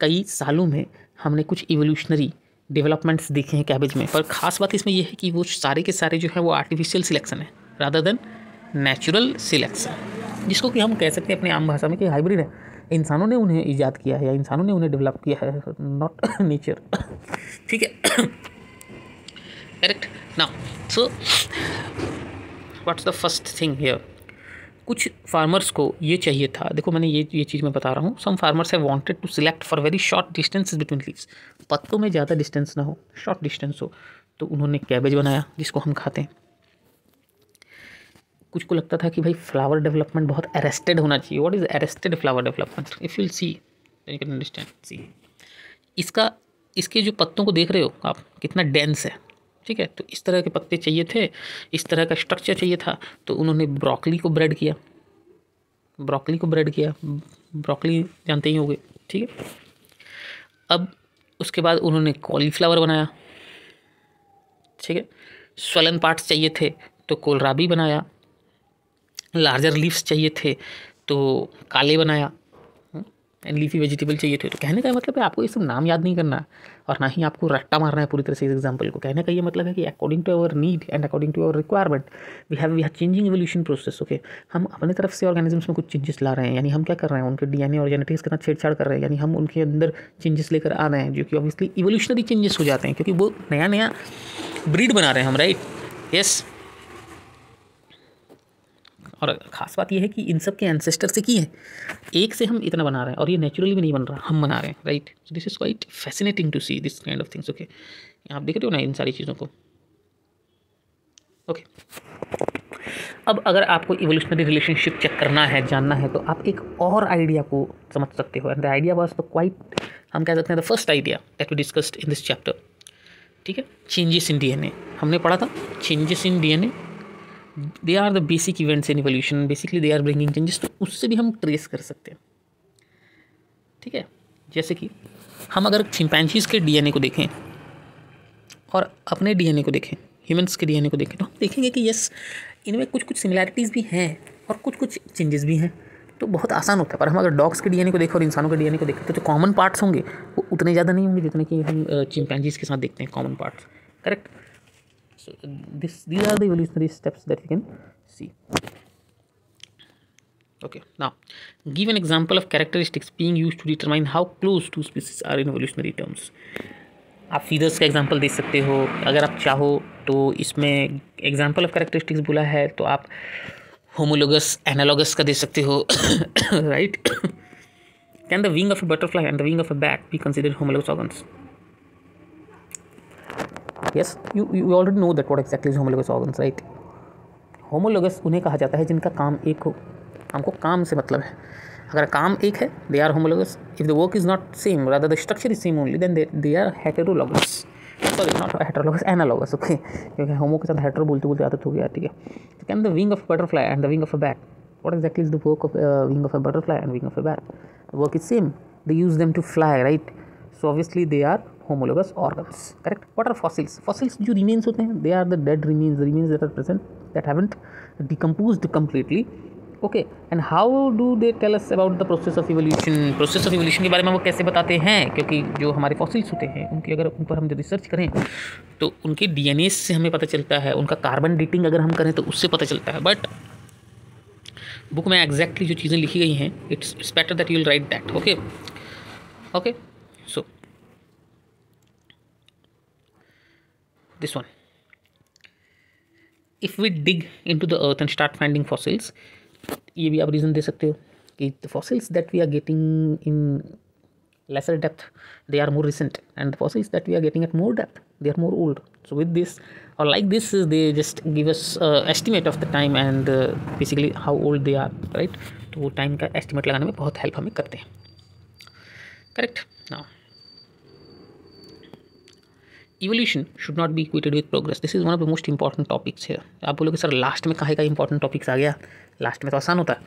S1: कई सालों में हमने कुछ इवोल्यूशनरी डेवलपमेंट्स देखे हैं कैबेज में पर ख़ास बात इसमें यह है कि वो सारे के सारे जो है वो आर्टिफिशियल सिलेक्शन है रादर देन नेचुरल सिलेक्शन जिसको कि हम कह सकते हैं अपने आम भाषा में कि हाइब्रिड है इंसानों ने उन्हें ईजाद किया है या इंसानों ने उन्हें डेवलप किया है नॉट नेचर ठीक है करेक्ट ना so what's the first thing here कुछ फार्मर्स को ये चाहिए था देखो मैंने ये ये चीज़ मैं बता रहा हूँ some farmers have wanted to select for very short distance between leaves पत्तों में ज़्यादा डिस्टेंस ना हो शॉर्ट डिस्टेंस हो तो उन्होंने कैबेज बनाया जिसको हम खाते हैं कुछ को लगता था कि भाई फ्लावर डेवलपमेंट बहुत अरेस्टेड होना चाहिए what is arrested flower development if you see you can understand see इसका इसके जो पत्तों को देख रहे हो आप कितना डेंस है ठीक है तो इस तरह के पत्ते चाहिए थे इस तरह का स्ट्रक्चर चाहिए था तो उन्होंने ब्रोकली को ब्रेड किया ब्रोकली को ब्रेड किया ब्रोकली जानते ही होंगे ठीक है अब उसके बाद उन्होंने कॉलीफ्लावर बनाया ठीक है स्वलन पार्ट्स चाहिए थे तो कोलराबी बनाया लार्जर लीव्स चाहिए थे तो काले बनाया एंड लीफी वेजिटेबल चाहिए थे तो कहने का मतलब है आपको ये सब नाम याद नहीं करना और ना ही आपको रट्टा मारना है पूरी तरह से इस एग्जाम्पल को कहने का ये मतलब है कि according to our need and according to our requirement we have we have changing evolution process okay हम अपने तरफ से ऑर्गेनिजम्स में कुछ चेंजेस ला रहे हैं यानी हम क्या कर रहे हैं उनके डी एन और जेनेटिक्स के साथ छेड़छाड़ कर रहे हैं यानी हम उनके अंदर चेंजेस लेकर आ रहे हैं जो कि ऑब्वियसली इवोल्यूशनरी चेंजेस हो जाते हैं क्योंकि वो नया नया ब्रीड बना रहे हैं हम राइट यस yes. और ख़ास बात यह है कि इन सब के एनसेस्टर से की है एक से हम इतना बना रहे हैं और ये नेचुरली भी नहीं बन रहा हम बना रहे हैं right so this is quite fascinating to see this kind of things okay आप देख रहे हो ना इन सारी चीज़ों को ओके okay. अब अगर आपको इवोल्यूशनरी रिलेशनशिप चेक करना है जानना है तो आप एक और आइडिया को समझ सकते हो and the idea was the quite हम कह सकते हैं the first idea that we discussed in this chapter ठीक है चेंजेस इन डीएनए हमने पढ़ा था changes in DNA they are the basic events in evolution basically they are bringing changes तो उससे भी हम ट्रेस कर सकते हैं ठीक है जैसे कि हम अगर चिंपैंजीज के डीएनए को देखें और अपने डीएनए को देखें ह्यूमंस के डीएनए को देखें तो हम देखेंगे कि यस इनमें कुछ कुछ सिमिलैरिटीज़ भी हैं और कुछ कुछ चेंजेस भी हैं तो बहुत आसान होता है पर हम अगर डॉग्स के डीएनए को देखें और इंसानों के डीएनए को देखें तो जो कॉमन पार्ट्स होंगे वो उतने ज़्यादा नहीं होंगे जितने कि हम चिंपैंजीज़ के साथ देखते हैं common parts correct this these are the evolutionary steps that we can see okay now give an example of characteristics being used to determine how close two species are in evolutionary terms आप feathers का example दे सकते हो अगर आप चाहो तो इसमें एग्जांपल ऑफ कैरेक्टरिस्टिक्स बोला है तो आप होमोलोगस एनालोगस का दे सकते हो right can the wing of a butterfly and the wing of a bat be consider homologous organs yes you you already know that what exactly homologous organ right homologous उन्हें कहा जाता है जिनका काम एक हो हमको काम से मतलब है अगर काम एक है they are homologous if the work is not same rather the structure is same only then they are heterologous sorry not heterologous analogous okay क्योंकि होमो के साथ हेटरो बोलते बोलते आदत हो गया ठीक है can the wing of butterfly and the wing of a bat what exactly is the work of wing of a butterfly and wing of a bat work is same they use them to fly right so obviously they are homologous organs correct what are fossils fossils जो remains होते हैं they are the dead remains remains remains that are present that haven't decomposed okay and how do they tell us about the process of evolution process of evolution के बारे में वो कैसे बताते हैं क्योंकि जो हमारे फॉसिल्स होते हैं उनकी अगर उन पर हम रिसर्च करें तो उनके डीएनए से हमें पता चलता है उनका कार्बन डेटिंग अगर हम करें तो उससे पता चलता है बट बुक में एग्जैक्टली exactly जो चीज़ें लिखी गई हैं it's it's better that you'll write that okay okay so this one if we dig into the earth and start finding fossils ये भी आप reason दे सकते हो कि the fossils that we are getting in lesser depth they are more recent and the fossils that we are getting at more depth they are more old so with this or like this they just give us uh, estimate of the time and uh, basically how old they are right तो time का estimate लगाने में बहुत help हमें करते हैं Correct. Now. Evolution should not be equated with progress this is one of the most important topics है आप बोलोगे सर लास्ट में कहाँ का इंपॉर्टेंट टॉपिक्स आ गया लास्ट में तो आसान होता है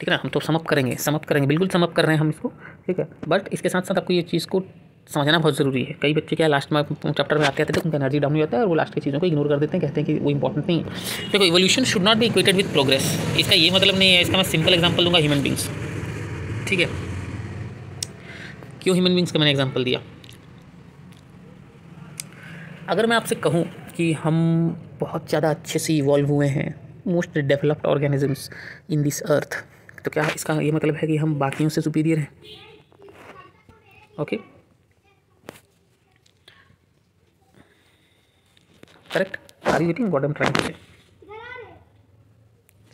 S1: ठीक है ना हम तो समअप करेंगे समअप करेंगे बिल्कुल समअप कर रहे हैं हम इसको ठीक है बट इसके साथ साथ आपको ये चीज़ को समझना बहुत ज़रूरी है कई बच्चे क्या लास्ट में चैप्टर में आते आते तो उनका एनर्जी डाउन हो जाता है और वो लास्ट की चीज़ों को इग्नोर कर देते हैं कहते हैं कि वो इंपॉर्टेंट नहीं है देखो evolution should not be equated with progress इसका ये मतलब नहीं है इसका मैं सिंपल एग्जाम्पल दूंगा ह्यूमन बींग्स ठीक है क्यों ह्यूमन बींग्स का मैंने एग्जाम्पल दिया अगर मैं आपसे कहूँ कि हम बहुत ज़्यादा अच्छे से इवॉल्व हुए हैं most developed organisms in this earth तो क्या इसका ये मतलब है कि हम बाकियों से सुपीरियर हैं okay correct are you getting what am trying to say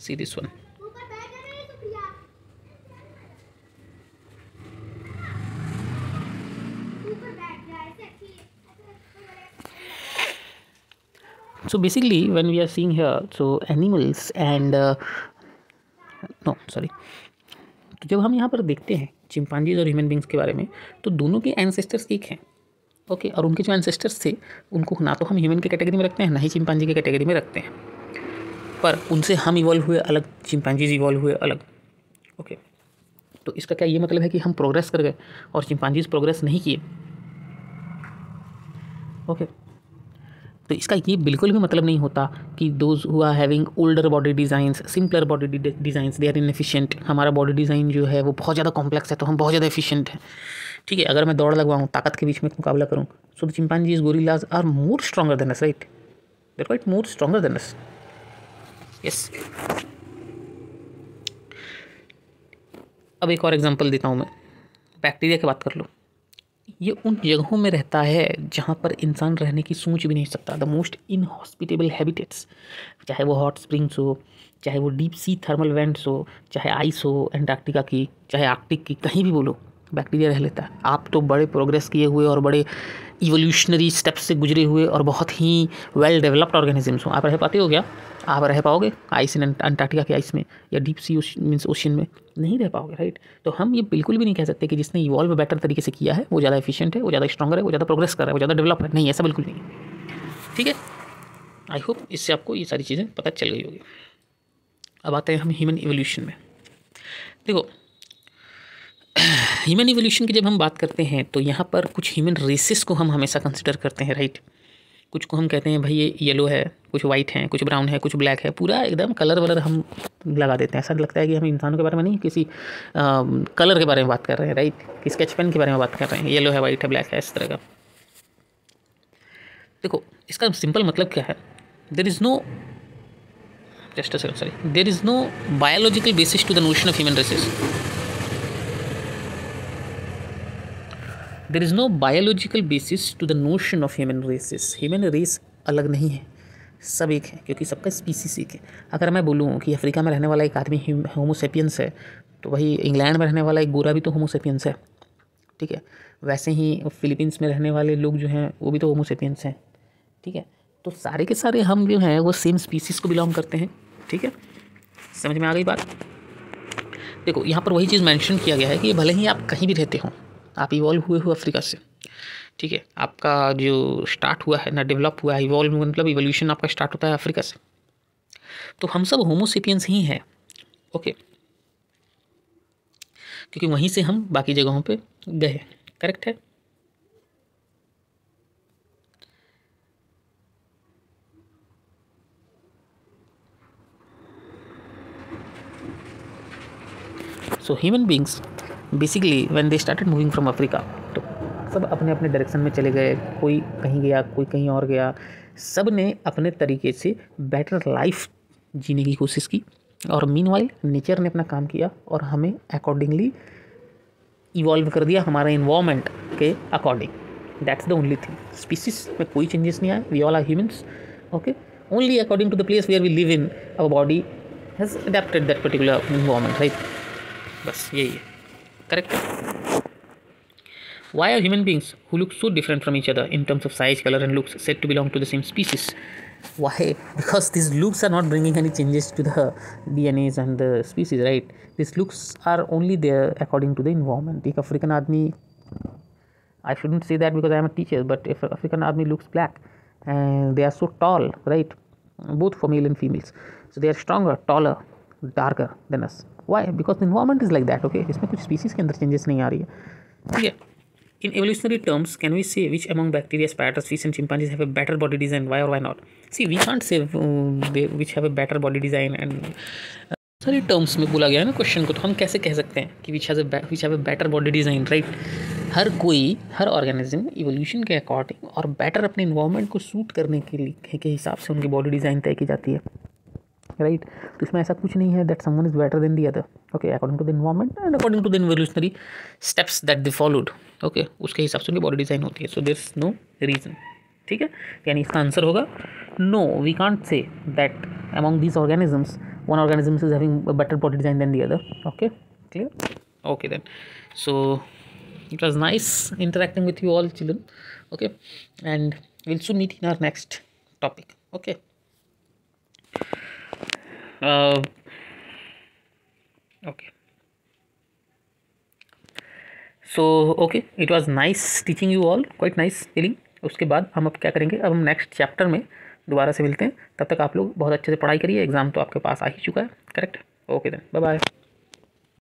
S1: see this one so basically when we are seeing here so animals and uh, no sorry तो जब हम यहाँ पर देखते हैं चिंपांजीज और ह्यूमन बींग्स के बारे में तो दोनों के एनसेस्टर्स एक हैं ओके और उनके जो एनसेस्टर्स थे उनको ना तो हम ह्यूमन के कैटेगरी में रखते हैं ना ही चिंपांजी के कैटेगरी में रखते हैं पर उनसे हम इवॉल्व हुए अलग चिंपांजीज इवॉल्व हुए अलग ओके तो इसका क्या ये मतलब है कि हम प्रोग्रेस कर गए और चिंपांजीज प्रोग्रेस नहीं किए ओके तो इसका ये बिल्कुल भी मतलब नहीं होता कि those are having older body designs simpler body designs they are inefficient हमारा बॉडी डिज़ाइन जो है वो बहुत ज़्यादा कॉम्प्लेक्स है तो हम बहुत ज़्यादा एफिशियंट हैं ठीक है अगर मैं दौड़ लगवाऊँ ताकत के बीच में मुकाबला करूँ so the chimpanzees gorillas are more stronger than us right they're quite more stronger than us yes अब एक और एग्जाम्पल देता हूँ मैं बैक्टीरिया की बात कर लूँ ये उन जगहों में रहता है जहाँ पर इंसान रहने की सोच भी नहीं सकता द मोस्ट इनहॉस्पिटेबल हैबिटेट्स चाहे वो हॉट स्प्रिंग्स हो चाहे वो डीप सी थर्मल वेंट्स हो चाहे आइस हो एंटार्क्टिका की चाहे आर्कटिक की कहीं भी बोलो बैक्टीरिया रह लेता है आप तो बड़े प्रोग्रेस किए हुए और बड़े इवोल्यूशनरी स्टेप्स से गुजरे हुए और बहुत ही वेल डेवलप्ड ऑर्गेनिजम्स हों आप रह पाते हो क्या आप रह पाओगे आइस इन अंटार्कटिका के आइस में या डीप सी मीन्स ओशियन में नहीं रह पाओगे राइट तो हम ये बिल्कुल भी नहीं कह सकते कि जिसने इवॉल्व बेटर तरीके से किया है वो ज़्यादा एफिशिएंट है वो ज़्यादा स्ट्रॉगर है वो ज़्यादा प्रोग्रेस कर रहा है वो ज़्यादा डेवलप है नहीं ऐसा बिल्कुल नहीं ठीक है आई होप इससे आपको ये सारी चीज़ें पता चल गई होगी अब आते हैं हम ह्यूमन इवोल्यूशन में देखो ह्यूमन इवोल्यूशन की जब हम बात करते हैं तो यहाँ पर कुछ ह्यूमन रेसेस को हम हमेशा कंसिडर करते हैं राइट right? कुछ को हम कहते हैं भाई ये येलो है कुछ वाइट है कुछ ब्राउन है कुछ ब्लैक है पूरा एकदम कलर वलर हम लगा देते हैं ऐसा लगता है कि हम इंसानों के बारे में नहीं किसी आ, कलर के बारे में बात कर रहे हैं राइट कि स्केच पेन के बारे में बात कर रहे हैं येलो है वाइट है ब्लैक है इस तरह का देखो इसका सिंपल मतलब क्या है there is no just sorry there is no biological basis to the notion of human races there is no biological basis to the notion of human races human race अलग नहीं है सब एक है क्योंकि सबका स्पीसीस एक है अगर मैं बोलूँ कि अफ्रीका में रहने वाला एक आदमी होमोसेपियंस है तो वही इंग्लैंड में रहने वाला एक गोरा भी तो होमोसेपियंस है ठीक है वैसे ही फिलीपींस में रहने वाले लोग जो हैं वो भी तो होमोसेपियंस हैं ठीक है तो सारे के सारे हम जो हैं वो सेम स्पीसीज़ को बिलोंग करते हैं ठीक है समझ में आ गई बात देखो यहाँ पर वही चीज़ मेंशन किया गया है कि भले ही आप कहीं भी रहते हों आप इवॉल्व हुए हो अफ्रीका से ठीक है आपका जो स्टार्ट हुआ है ना डेवलप हुआ है इवॉल्व मतलब इवोल्यूशन आपका स्टार्ट होता है अफ्रीका से तो हम सब होमोसिपियंस ही हैं ओके क्योंकि वहीं से हम बाकी जगहों पे गए करेक्ट है so human beings basically when they started moving from Africa तो सब अपने अपने डायरेक्शन में चले गए कोई कहीं गया कोई कहीं और गया सब ने अपने तरीके से बेटर लाइफ जीने की कोशिश की और मीन नेचर ने अपना काम किया और हमें अकॉर्डिंगली इवॉल्व कर दिया हमारे इन्वामेंट के according that's the only thing species में कोई चेंजेस नहीं आए we all are humans okay only according to the place we are we live in our body has adapted that particular environment right बस यही है correct why are human beings who look so different from each other in terms of size color and looks said to belong to the same species why because these looks are not bringing any changes to the dnas and the species right these looks are only there according to the environment if african army i shouldn't say that because i am a teacher but if african army looks black and eh, they are so tall right both for male and females so they are stronger taller darker than us why because environment is like that okay इसमें कुछ species के अंदर changes नहीं आ रही है ठीक है in evolutionary terms can we say which among bacteria spiders fish and chimpanzees have a better body design? Why or why not? See, we can't say uh, they, which have a better body terms uh, में बोला गया है ना question को तो हम कैसे कह सकते हैं कि which has which have a better body design right हर कोई हर ऑर्गेनिज्म इवोल्यूशन के अकॉर्डिंग और बेटर अपने इन्वायरमेंट को सूट करने के लिए के हिसाब से उनकी बॉडी डिज़ाइन तय की जाती है राइट तो इसमें ऐसा कुछ नहीं है that someone is better than the other okay according to the environment and according to the evolutionary steps that they followed okay उसके हिसाब से उनकी बॉडी डिजाइन होती है सो देर नो रीजन ठीक है यानी इसका आंसर होगा no we can't say that among these organisms one organisms is having better body design than the other okay clear okay then so it was nice interacting with you all children okay and will soon meet in our next topic okay okay so okay it was nice teaching you all quite nice feeling उसके बाद हम अब क्या करेंगे अब हम next chapter में दोबारा से मिलते हैं तब तक आप लोग बहुत अच्छे से पढ़ाई करिए एग्ज़ाम तो आपके पास आ ही चुका है correct okay then bye bye